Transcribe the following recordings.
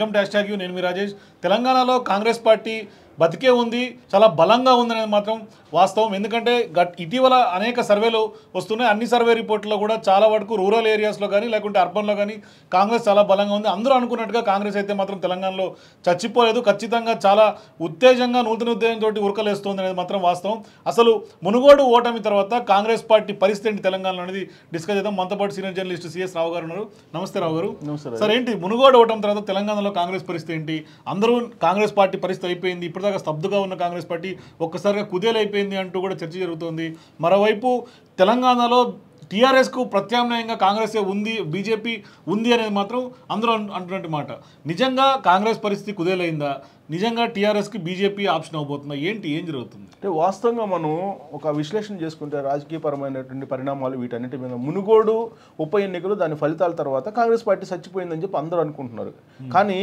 Welcome dash tag you నేను మీ రాజేష్ తెలంగాణలో Congress party బతికే ఉంది చాలా బలంగా ఉంది అనేది మాత్రం వాస్తవం ఎందుకంటే గట్ ఇటీవల అనేక సర్వేలు వస్తున్నాయి అన్ని సర్వే రిపోర్ట్లో కూడా చాలా వరకు రూరల్ ఏరియాస్లో కానీ లేకుంటే అర్బన్లో కానీ కాంగ్రెస్ చాలా బలంగా ఉంది అందరూ అనుకున్నట్టుగా కాంగ్రెస్ అయితే మాత్రం తెలంగాణలో చచ్చిపోలేదు ఖచ్చితంగా చాలా ఉత్తేజంగా నూతన ఉద్యమంతో ఉరకలేస్తుంది అనేది మాత్రం వాస్తవం అసలు మునుగోడు ఓటమి తర్వాత కాంగ్రెస్ పార్టీ పరిస్థితి ఏంటి తెలంగాణలో అనేది డిస్కస్ చేద్దాం మనతో పాటు సీనియర్ జర్నలిస్ట్ సిఎస్ రావు గారు ఉన్నారు నమస్తే రావు గారు సార్ ఏంటి మునుగోడు ఓటమి తర్వాత తెలంగాణలో కాంగ్రెస్ పరిస్థితి ఏంటి అందరూ కాంగ్రెస్ పార్టీ పరిస్థితి అయిపోయింది ఇప్పుడు దాకా స్తబ్దుగా ఉన్న కాంగ్రెస్ పార్టీ ఒక్కసారిగా కుదేలైపోయింది అంటూ కూడా చర్చ జరుగుతోంది మరోవైపు తెలంగాణలో టీఆర్ఎస్కు ప్రత్యామ్నాయంగా కాంగ్రెస్ ఉంది బీజేపీ ఉంది అనేది మాత్రం అందరూ అంటున్నట్టు మాట నిజంగా కాంగ్రెస్ పరిస్థితి కుదేలైందా నిజంగా టీఆర్ఎస్కి బీజేపీ ఆప్షన్ అవబోతుందా ఏంటి ఏం జరుగుతుంది అంటే వాస్తవంగా మనం ఒక విశ్లేషణ చేసుకుంటే రాజకీయపరమైనటువంటి పరిణామాలు వీటన్నిటి మీద మునుగోడు ఉప ఎన్నికలు దాని ఫలితాల తర్వాత కాంగ్రెస్ పార్టీ చచ్చిపోయిందని చెప్పి అందరూ అనుకుంటున్నారు కానీ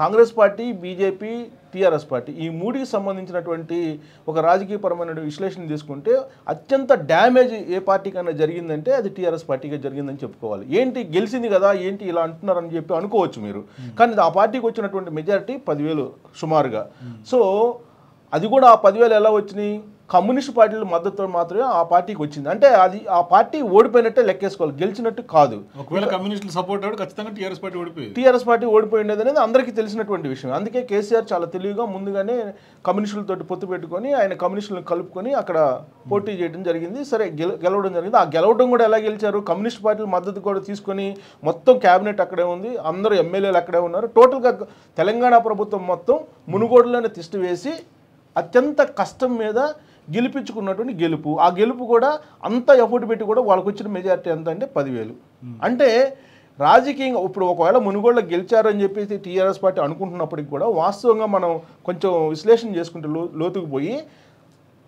Congress party BJP TRS party ఈ మూడికి సంబంధించినటువంటి ఒక పరమైన విశ్లేషణ తీసుకుంటే అత్యంత డ్యామేజ్ ఏ పార్టీకైనా జరిగిందంటే అది టీఆర్ఎస్ పార్టీగా జరిగిందని చెప్పుకోవాలి ఏంటి గెలిచింది కదా ఏంటి ఇలా అంటున్నారని చెప్పి అనుకోవచ్చు మీరు కానీ ఆ పార్టీకి వచ్చినటువంటి మెజారిటీ పదివేలు సుమారుగా సో అది కూడా ఆ పదివేలు ఎలా వచ్చినాయి కమ్యూనిస్ట్ పార్టీల మద్దతు మాత్రమే ఆ పార్టీకి వచ్చింది అంటే అది ఆ పార్టీ ఓడిపోయినట్టే లెక్కేసుకోవాలి గెలిచినట్టు కాదు ఒకవేళ కమ్యూనిస్టులు సపోర్ట్ ఖచ్చితంగా టీఆర్ఎస్ పార్టీ ఓడిపోయింది అనేది అందరికీ తెలిసినటువంటి విషయం అందుకే కేసీఆర్ చాలా తెలివిగా ముందుగానే కమ్యూనిస్టులతో పొత్తు పెట్టుకొని ఆయన కమ్యూనిస్టులను కలుపుకొని అక్కడ పోటీ చేయడం జరిగింది సరే గెలవడం జరిగింది ఆ గెలవడం కూడా ఎలా గెలిచారు కమ్యూనిస్ట్ పార్టీల మద్దతు కూడా తీసుకొని మొత్తం క్యాబినెట్ అక్కడే ఉంది అందరూ ఎమ్మెల్యేలు అక్కడే ఉన్నారు టోటల్గా తెలంగాణ ప్రభుత్వం మొత్తం మునుగోడులను తిష్టి వేసి అత్యంత కష్టం మీద గెలిపించుకున్నటువంటి గెలుపు ఆ గెలుపు కూడా అంత ఎఫర్ట్ పెట్టి కూడా వాళ్ళకు వచ్చిన మెజారిటీ ఎంత అంటే పదివేలు అంటే రాజకీయంగా ఇప్పుడు ఒకవేళ మునుగోళ్ళ గెలిచారని చెప్పేసి టీఆర్ఎస్ పార్టీ అనుకుంటున్నప్పటికి కూడా వాస్తవంగా మనం కొంచెం విశ్లేషణ చేసుకుంటే లోతుకు పోయి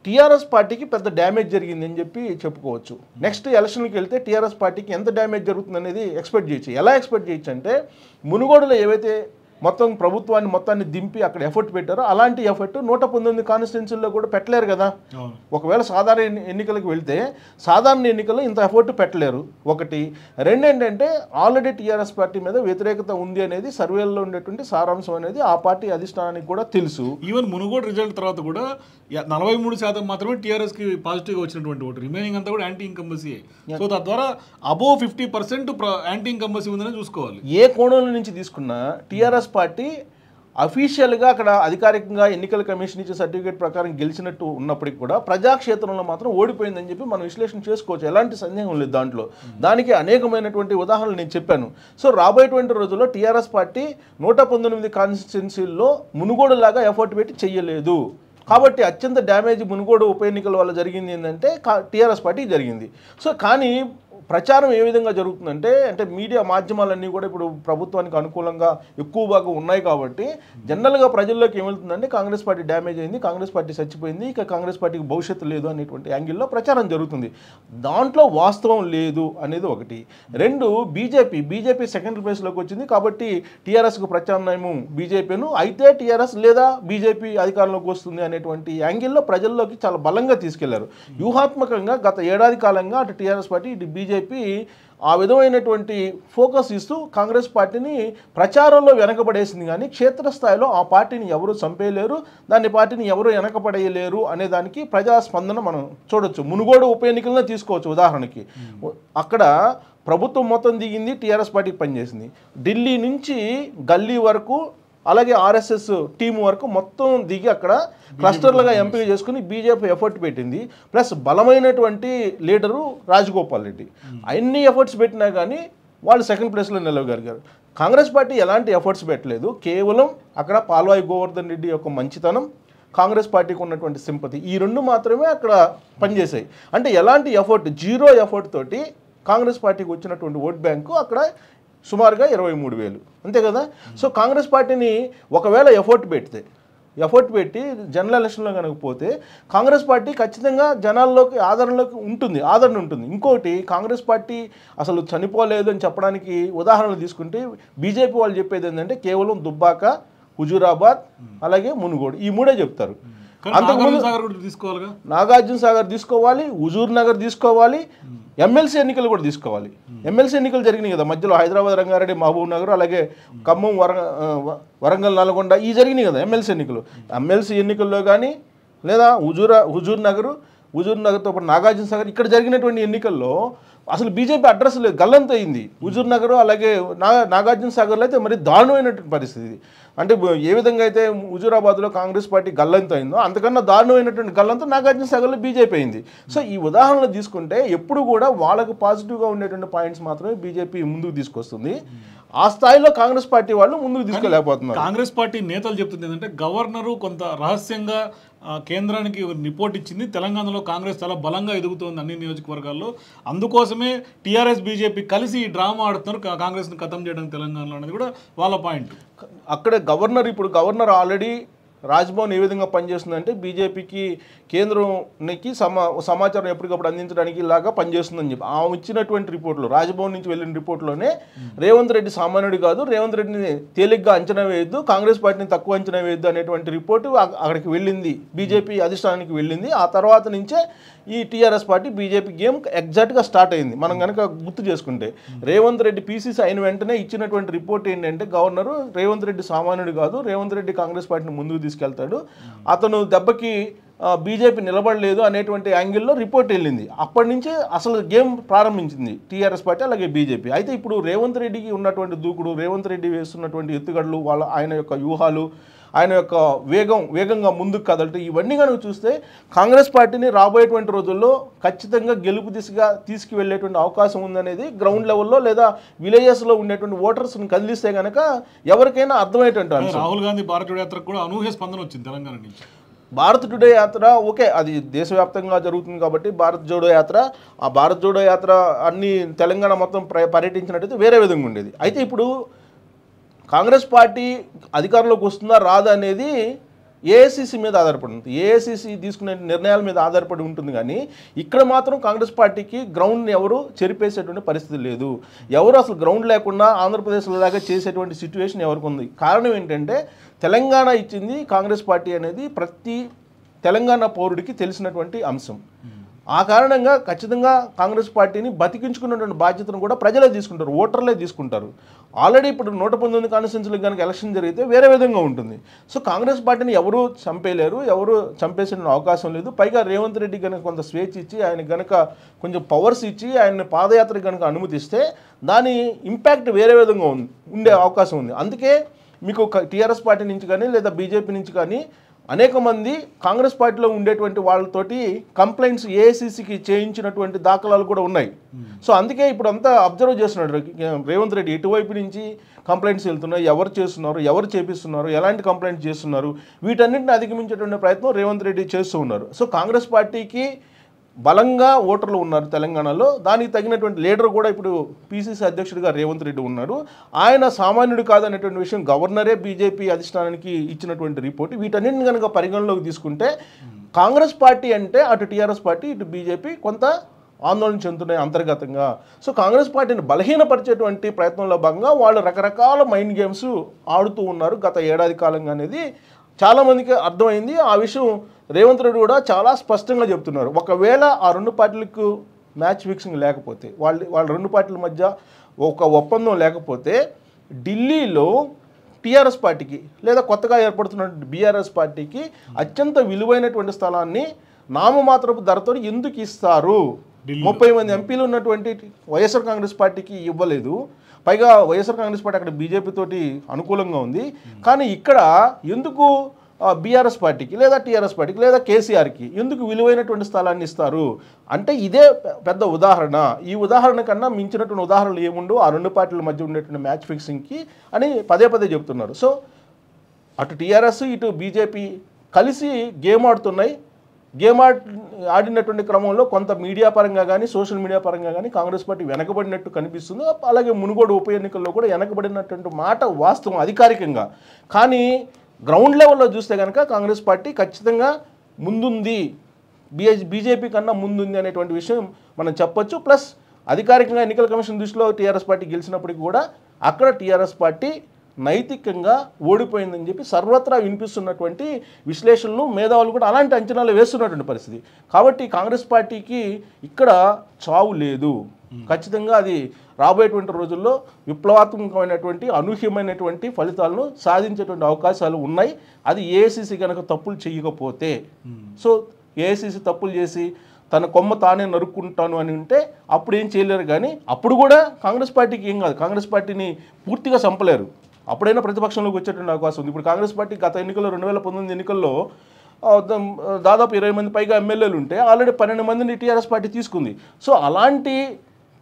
టీఆర్ఎస్ పార్టీకి పెద్ద డ్యామేజ్ జరిగిందని చెప్పి చెప్పుకోవచ్చు నెక్స్ట్ ఎలక్షన్కి వెళ్తే టీఆర్ఎస్ పార్టీకి ఎంత డ్యామేజ్ జరుగుతుంది అనేది ఎక్స్పెక్ట్ చేయొచ్చు ఎలా ఎక్స్పెక్ట్ చేయొచ్చు అంటే మునుగోడులో ఏవైతే మొత్తం ప్రభుత్వాన్ని మొత్తాన్ని దింపి అక్కడ ఎఫర్ట్ పెట్టారు అలాంటి ఎఫర్ట్ నూట పంతొమ్మిది కాన్స్టిట్యున్సీల్లో కూడా పెట్టలేరు కదా ఒకవేళ సాధారణ ఎన్నికలకు వెళ్తే సాధారణ ఎన్నికల్లో ఇంత ఎఫర్ట్ పెట్టలేరు ఒకటి రెండు ఏంటంటే ఆల్రెడీ టీఆర్ఎస్ పార్టీ మీద వ్యతిరేకత ఉంది అనేది సర్వేల్లో ఉండేటువంటి సారాంశం అనేది ఆ పార్టీ అధిష్టానానికి కూడా తెలుసు ఈవెన్ మునుగోడు రిజల్ట్ తర్వాత కూడా నలభై మూడు శాతం మాత్రమే టీఆర్ఎస్కి పాజిటివ్గా వచ్చినటువంటి ఓటు రిమైనింగ్ అంతా కూడా యాంటీ ఇన్కంబసీ సో తద్వారా above fifty percent anti incumbency ఉందని చూసుకోవాలి ఏ కోణంలో నుంచి తీసుకున్నా టీఆర్ఎస్ పార్టీ అఫీషియల్గా అక్కడ అధికారికంగా ఎన్నికల కమిషన్ ఇచ్చే సర్టిఫికేట్ ప్రకారం గెలిచినట్టు ఉన్నప్పటికీ కూడా ప్రజాక్షేత్రంలో మాత్రం ఓడిపోయిందని చెప్పి మనం విశ్లేషణ చేసుకోవచ్చు ఎలాంటి సందేహం లేదు దాంట్లో దానికి అనేకమైనటువంటి ఉదాహరణలు నేను చెప్పాను సో రాబోయేటువంటి రోజుల్లో టీఆర్ఎస్ పార్టీ నూట పంతొమ్మిది కాన్స్టిట్యున్సీల్లో మునుగోడులాగా ఎఫర్ట్ పెట్టి చెయ్యలేదు కాబట్టి అత్యంత డ్యామేజ్ మునుగోడు ఉప ఎన్నికల వల్ల జరిగింది ఏంటంటే టీఆర్ఎస్ పార్టీ జరిగింది సో కానీ ప్రచారం ఏ విధంగా జరుగుతుందంటే అంటే మీడియా మాధ్యమాలన్నీ కూడా ఇప్పుడు ప్రభుత్వానికి అనుకూలంగా ఎక్కువ భాగం ఉన్నాయి కాబట్టి జనరల్గా ప్రజల్లోకి ఏమవుతుందంటే కాంగ్రెస్ పార్టీ డ్యామేజ్ అయింది కాంగ్రెస్ పార్టీ చచ్చిపోయింది ఇక కాంగ్రెస్ పార్టీకి భవిష్యత్తు లేదు అనేటువంటి యాంగిల్లో ప్రచారం జరుగుతుంది దాంట్లో వాస్తవం లేదు అనేది ఒకటి రెండు బీజేపీ బీజేపీ సెకండ్ ప్లేస్లోకి వచ్చింది కాబట్టి టీఆర్ఎస్కు ప్రత్యామ్నాయము బీజేపీను అయితే టీఆర్ఎస్ లేదా బీజేపీ అధికారంలోకి వస్తుంది అనేటువంటి యాంగిల్లో ప్రజల్లోకి చాలా బలంగా తీసుకెళ్లారు వ్యూహాత్మకంగా గత ఏడాది కాలంగా అటు టీఆర్ఎస్ పార్టీ ఇటు బీజేపీ చెప్పి ఆ విధమైనటువంటి ఫోకస్ ఇస్తూ కాంగ్రెస్ పార్టీని ప్రచారంలో వెనకబడేసింది కానీ క్షేత్రస్థాయిలో ఆ పార్టీని ఎవరు చంపేయలేరు దాని పార్టీని ఎవరు వెనకబడేయలేరు అనే దానికి ప్రజాస్పందన మనం చూడొచ్చు మునుగోడు ఉప ఎన్నికలను తీసుకోవచ్చు ఉదాహరణకి అక్కడ ప్రభుత్వం మొత్తం దిగింది టీఆర్ఎస్ పార్టీకి పనిచేసింది ఢిల్లీ నుంచి గల్లీ వరకు అలాగే ఆర్ఎస్ఎస్ టీం వరకు మొత్తం దిగి అక్కడ క్లస్టర్లుగా ఎంపిక చేసుకుని బీజేపీ ఎఫర్ట్ పెట్టింది ప్లస్ బలమైనటువంటి లీడరు రాజగోపాల్ రెడ్డి అన్ని ఎఫర్ట్స్ పెట్టినా కానీ వాళ్ళు సెకండ్ ప్లేస్లో నిలవగలిగారు కాంగ్రెస్ పార్టీ ఎలాంటి ఎఫర్ట్స్ పెట్టలేదు కేవలం అక్కడ పాల్వాయి గోవర్ధన్ రెడ్డి యొక్క మంచితనం కాంగ్రెస్ పార్టీకి ఉన్నటువంటి సింపతి ఈ రెండు మాత్రమే అక్కడ పనిచేశాయి అంటే ఎలాంటి ఎఫర్ట్ జీరో ఎఫర్ట్ తోటి కాంగ్రెస్ పార్టీకి వచ్చినటువంటి ఓట్ బ్యాంకు అక్కడ సుమారుగా ఇరవై మూడు వేలు అంతే కదా సో కాంగ్రెస్ పార్టీని ఒకవేళ ఎఫర్ట్ పెడితే ఎఫర్ట్ పెట్టి జనరల్ ఎలక్షన్లో కనుక పోతే కాంగ్రెస్ పార్టీ ఖచ్చితంగా జనాల్లోకి ఆదరణలోకి ఉంటుంది ఆదరణ ఉంటుంది ఇంకోటి కాంగ్రెస్ పార్టీ అసలు చనిపోలేదు అని చెప్పడానికి ఉదాహరణలు తీసుకుంటే బీజేపీ వాళ్ళు చెప్పేది ఏంటంటే కేవలం దుబ్బాక హుజూరాబాద్ అలాగే మునుగోడు ఈ మూడే చెప్తారు అంతకుముందు నాగార్జున సాగర్ తీసుకోవాలి హుజూర్ నగర్ తీసుకోవాలి ఎమ్మెల్సీ ఎన్నికలు కూడా తీసుకోవాలి ఎమ్మెల్సీ ఎన్నికలు జరిగినాయి కదా మధ్యలో హైదరాబాద్ రంగారెడ్డి మహబూబ్ నగర్ అలాగే ఖమ్మం వరంగ వరంగల్ నల్గొండ ఈ జరిగినాయి కదా ఎమ్మెల్సీ ఎన్నికలు ఎమ్మెల్సీ ఎన్నికల్లో కానీ లేదా హుజూరా హుజూర్ నగరు హుజూర్ నగర్తో పాటు నాగార్జున సాగర్ ఇక్కడ జరిగినటువంటి ఎన్నికల్లో అసలు బీజేపీ అడ్రస్ లేదు గల్లంత అయింది హుజూర్ నగర్ అలాగే నాగార్జున సాగర్లో అయితే మరి దారుణమైనటువంటి పరిస్థితి అంటే ఏ విధంగా అయితే హుజూరాబాద్లో కాంగ్రెస్ పార్టీ గల్లంత అయిందో అంతకన్నా దారుణమైనటువంటి గల్లంత నాగార్జున సాగర్లో బీజేపీ అయింది సో ఈ ఉదాహరణలు తీసుకుంటే ఎప్పుడు కూడా వాళ్ళకు పాజిటివ్గా ఉండేటువంటి పాయింట్స్ మాత్రమే బీజేపీ ముందుకు తీసుకొస్తుంది ఆ స్థాయిలో కాంగ్రెస్ పార్టీ వాళ్ళు ముందుకు తీసుకోలేకపోతున్నారు కాంగ్రెస్ పార్టీ నేతలు చెప్తుంది ఏంటంటే గవర్నరు కొంత రహస్యంగా కేంద్రానికి రిపోర్ట్ ఇచ్చింది తెలంగాణలో కాంగ్రెస్ చాలా బలంగా ఎదుగుతోంది అన్ని నియోజకవర్గాల్లో అందుకోసమే టీఆర్ఎస్ బీజేపీ కలిసి ఈ డ్రామా ఆడుతున్నారు కాంగ్రెస్ని ఖతం చేయడానికి తెలంగాణలో అనేది కూడా వాళ్ళ పాయింట్ అక్కడ గవర్నర్ ఇప్పుడు గవర్నర్ ఆల్రెడీ రాజ్భవన్ ఏ విధంగా పనిచేస్తుందంటే బీజేపీకి కేంద్రంకి సమా సమాచారం ఎప్పటికప్పుడు అందించడానికి ఇలాగా పనిచేస్తుందని చెప్పి ఆమె ఇచ్చినటువంటి రిపోర్ట్లు రాజ్భవన్ నుంచి వెళ్ళిన రిపోర్ట్లోనే రేవంత్ రెడ్డి సామాన్యుడు కాదు రేవంత్ రెడ్డిని తేలిగ్గా అంచనా వేయద్దు కాంగ్రెస్ పార్టీని తక్కువ అంచనా వేయద్దు అనేటువంటి రిపోర్టు అక్కడికి వెళ్ళింది బీజేపీ అధిష్టానానికి వెళ్ళింది ఆ తర్వాత నుంచే ఈ టీఆర్ఎస్ పార్టీ బీజేపీ గేమ్ ఎగ్జాక్ట్గా స్టార్ట్ అయింది మనం కనుక గుర్తు చేసుకుంటే రేవంత్ రెడ్డి పీసీసీ అయిన వెంటనే ఇచ్చినటువంటి రిపోర్ట్ ఏంటంటే గవర్నరు రేవంత్ రెడ్డి సామాన్యుడు కాదు రేవంత్ రెడ్డి కాంగ్రెస్ పార్టీని ముందుకు తీసుకెళ్తాడు అతను దెబ్బకి బీజేపీ నిలబడలేదు అనేటువంటి యాంగిల్లో రిపోర్ట్ వెళ్ళింది అప్పటి నుంచే అసలు గేమ్ ప్రారంభించింది టీఆర్ఎస్ పార్టీ అలాగే బీజేపీ అయితే ఇప్పుడు రేవంత్ రెడ్డికి ఉన్నటువంటి దూకుడు రేవంత్ రెడ్డి వేస్తున్నటువంటి ఎత్తుగడలు వాళ్ళ ఆయన యొక్క వ్యూహాలు ఆయన యొక్క వేగం వేగంగా ముందుకు కదలటం ఇవన్నీ కనుక చూస్తే కాంగ్రెస్ పార్టీని రాబోయేటువంటి రోజుల్లో ఖచ్చితంగా గెలుపు దిశగా తీసుకువెళ్ళేటువంటి అవకాశం ఉందనేది గ్రౌండ్ లెవెల్లో లేదా విలేజెస్లో ఉండేటువంటి ఓటర్స్ని కదిలిస్తే కనుక ఎవరికైనా అర్థమయ్యేటువంటి రాహుల్ గాంధీ భారత యాత్రకు కూడా అనూహ్య స్పందన వచ్చింది తెలంగాణ నుంచి భారత్ టుడే యాత్ర ఓకే అది దేశవ్యాప్తంగా జరుగుతుంది కాబట్టి భారత్ జోడో యాత్ర ఆ భారత్ జోడో యాత్ర అన్ని తెలంగాణ మొత్తం పర్యటించినట్టయితే వేరే విధంగా ఉండేది అయితే ఇప్పుడు కాంగ్రెస్ పార్టీ అధికారంలోకి వస్తుందా రాదా అనేది ఏఐసిసి మీద ఆధారపడి ఉంటుంది ఏఐసిసి తీసుకునే నిర్ణయాల మీద ఆధారపడి ఉంటుంది కానీ ఇక్కడ మాత్రం కాంగ్రెస్ పార్టీకి గ్రౌండ్ని ఎవరు చెరిపేసేటువంటి పరిస్థితి లేదు ఎవరు అసలు గ్రౌండ్ లేకుండా ఆంధ్రప్రదేశ్లో దాకా చేసేటువంటి సిచ్యువేషన్ ఎవరికి ఉంది కారణం ఏంటంటే తెలంగాణ ఇచ్చింది కాంగ్రెస్ పార్టీ అనేది ప్రతి తెలంగాణ పౌరుడికి తెలిసినటువంటి అంశం ఆ కారణంగా ఖచ్చితంగా కాంగ్రెస్ పార్టీని బతికించుకున్నటువంటి బాధ్యతను కూడా ప్రజలే తీసుకుంటారు ఓటర్లే తీసుకుంటారు ఆల్రెడీ ఇప్పుడు నూట పంతొమ్మిది కాన్స్టిట్యున్సీలకు కనుక ఎలక్షన్ జరిగితే వేరే విధంగా ఉంటుంది సో కాంగ్రెస్ పార్టీని ఎవరూ చంపేయలేరు ఎవరు చంపేసిన అవకాశం లేదు పైగా రేవంత్ రెడ్డి కనుక కొంత స్వేచ్ఛ ఇచ్చి ఆయన కనుక కొంచెం పవర్స్ ఇచ్చి ఆయన పాదయాత్ర కనుక అనుమతిస్తే దాని ఇంపాక్ట్ వేరే విధంగా ఉంది ఉండే అవకాశం ఉంది అందుకే మీకు టీఆర్ఎస్ పార్టీ నుంచి కానీ లేదా బీజేపీ నుంచి కానీ అనేక మంది కాంగ్రెస్ పార్టీలో ఉండేటువంటి వాళ్ళతోటి కంప్లైంట్స్ ఏఐసిసికి చేయించినటువంటి దాఖలాలు కూడా ఉన్నాయి hmm. సో అందుకే ఇప్పుడు అంతా అబ్జర్వ్ చేస్తున్నాడు రేవంత్ రెడ్డి ఎటువైపు నుంచి కంప్లైంట్స్ వెళ్తున్నాయి ఎవరు చేస్తున్నారు ఎవరు చేపిస్తున్నారు ఎలాంటి కంప్లైంట్స్ చేస్తున్నారు వీటన్నింటిని అధిగమించేటువంటి ప్రయత్నం రేవంత్ రెడ్డి చేస్తూ ఉన్నారు సో కాంగ్రెస్ పార్టీకి బలంగా ఓటర్లు ఉన్నారు తెలంగాణలో దానికి తగినటువంటి లీడర్ కూడా ఇప్పుడు పీసీసీ అధ్యక్షుడిగా రేవంత్ రెడ్డి ఉన్నారు ఆయన సామాన్యుడు కాదనేటువంటి విషయం గవర్నరే బీజేపీ అధిష్టానానికి ఇచ్చినటువంటి రిపోర్ట్ వీటన్నింటిని కనుక పరిగణలోకి తీసుకుంటే కాంగ్రెస్ పార్టీ అంటే అటు టీఆర్ఎస్ పార్టీ ఇటు బీజేపీ కొంత ఆందోళన చెందుతున్నాయి అంతర్గతంగా సో కాంగ్రెస్ పార్టీని బలహీనపరిచేటువంటి ప్రయత్నంలో భాగంగా వాళ్ళు రకరకాల మైండ్ గేమ్స్ ఆడుతూ ఉన్నారు గత ఏడాది కాలంగా అనేది చాలామందికి అర్థమైంది ఆ విషయం రేవంత్ రెడ్డి కూడా చాలా స్పష్టంగా చెప్తున్నారు ఒకవేళ ఆ రెండు పార్టీలకు మ్యాచ్ ఫిక్సింగ్ లేకపోతే వాళ్ళ వాళ్ళ రెండు పార్టీల మధ్య ఒక ఒప్పందం లేకపోతే ఢిల్లీలో టీఆర్ఎస్ పార్టీకి లేదా కొత్తగా ఏర్పడుతున్న బీఆర్ఎస్ పార్టీకి అత్యంత విలువైనటువంటి స్థలాన్ని నామమాత్రపు ధరతో ఎందుకు ఇస్తారు ముప్పై మంది ఎంపీలు ఉన్నటువంటి వైఎస్ఆర్ కాంగ్రెస్ పార్టీకి ఇవ్వలేదు పైగా వైఎస్ఆర్ కాంగ్రెస్ పార్టీ అక్కడ బీజేపీ తోటి అనుకూలంగా ఉంది కానీ ఇక్కడ ఎందుకు బీఆర్ఎస్ పార్టీకి లేదా టీఆర్ఎస్ పార్టీకి లేదా కేసీఆర్కి ఎందుకు విలువైనటువంటి స్థలాన్ని ఇస్తారు అంటే ఇదే పెద్ద ఉదాహరణ ఈ ఉదాహరణ కన్నా మించినటువంటి ఉదాహరణలు ఏముండవు ఆ రెండు పార్టీల మధ్య ఉండేటువంటి మ్యాచ్ ఫిక్సింగ్కి అని పదే పదే చెబుతున్నారు సో అటు టీఆర్ఎస్ ఇటు బీజేపీ కలిసి గేమ్ ఆడుతున్నాయి గేమ్ ఆడినటువంటి క్రమంలో కొంత మీడియా పరంగా కానీ సోషల్ మీడియా పరంగా కానీ కాంగ్రెస్ పార్టీ వెనకబడినట్టు కనిపిస్తుంది అలాగే మునుగోడు ఉప ఎన్నికల్లో కూడా వెనకబడినటువంటి మాట వాస్తవం అధికారికంగా కానీ గ్రౌండ్ లెవెల్లో చూస్తే కనుక కాంగ్రెస్ పార్టీ ఖచ్చితంగా ముందుంది బీజేపీ కన్నా ముందుంది అనేటువంటి విషయం మనం చెప్పొచ్చు ప్లస్ అధికారికంగా ఎన్నికల కమిషన్ దృష్టిలో టీఆర్ఎస్ పార్టీ గెలిచినప్పటికీ కూడా అక్కడ టీఆర్ఎస్ పార్టీ నైతికంగా ఓడిపోయిందని చెప్పి సర్వత్రా వినిపిస్తున్నటువంటి విశ్లేషణలు మేధావులు కూడా అలాంటి అంచనాలు వేస్తున్నటువంటి పరిస్థితి కాబట్టి కాంగ్రెస్ పార్టీకి ఇక్కడ చావు లేదు ఖచ్చితంగా అది రాబోయేటువంటి రోజుల్లో విప్లవాత్మకమైనటువంటి అనూహ్యమైనటువంటి ఫలితాలను సాధించేటువంటి అవకాశాలు ఉన్నాయి అది ఏఐసిసి కనుక తప్పులు చేయకపోతే సో ఏఐసిసి తప్పులు చేసి తన కొమ్మ తానే నరుక్కుంటాను అని ఉంటే అప్పుడు ఏం చేయలేరు కానీ అప్పుడు కూడా కాంగ్రెస్ పార్టీకి ఏం కాదు కాంగ్రెస్ పార్టీని పూర్తిగా చంపలేరు అప్పుడైనా ప్రతిపక్షంలోకి వచ్చేటువంటి అవకాశం ఉంది ఇప్పుడు కాంగ్రెస్ పార్టీ గత ఎన్నికల్లో రెండు వేల పంతొమ్మిది ఎన్నికల్లో దాదాపు ఇరవై మంది పైగా ఎమ్మెల్యేలు ఉంటే ఆల్రెడీ పన్నెండు మందిని టీఆర్ఎస్ పార్టీ తీసుకుంది సో అలాంటి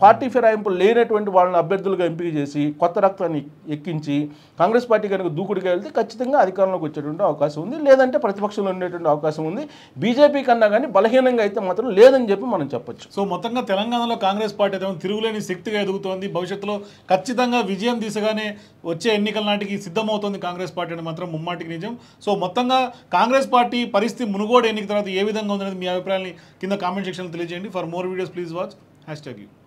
పార్టీ ఫిరాయింపులు లేనటువంటి వాళ్ళని అభ్యర్థులుగా ఎంపిక చేసి కొత్త రక్తాన్ని ఎక్కించి కాంగ్రెస్ పార్టీ కనుక దూకుడుగా వెళ్తే ఖచ్చితంగా అధికారంలోకి వచ్చేటువంటి అవకాశం ఉంది లేదంటే ప్రతిపక్షంలో ఉండేటువంటి అవకాశం ఉంది బీజేపీ కన్నా కానీ బలహీనంగా అయితే మాత్రం లేదని చెప్పి మనం చెప్పొచ్చు సో మొత్తంగా తెలంగాణలో కాంగ్రెస్ పార్టీ అయితే తిరుగులేని శక్తిగా ఎదుగుతోంది భవిష్యత్తులో ఖచ్చితంగా విజయం దిశగానే వచ్చే ఎన్నికల నాటికి సిద్ధమవుతోంది కాంగ్రెస్ పార్టీ అని మాత్రం ముమ్మాటికి నిజం సో మొత్తంగా కాంగ్రెస్ పార్టీ పరిస్థితి మునుగోడు ఎన్నిక తర్వాత ఏ విధంగా ఉందనేది మీ అభిప్రాయాన్ని కింద కామెంట్ సెక్షన్లో తెలియజేయండి for more videos please watch hashtag you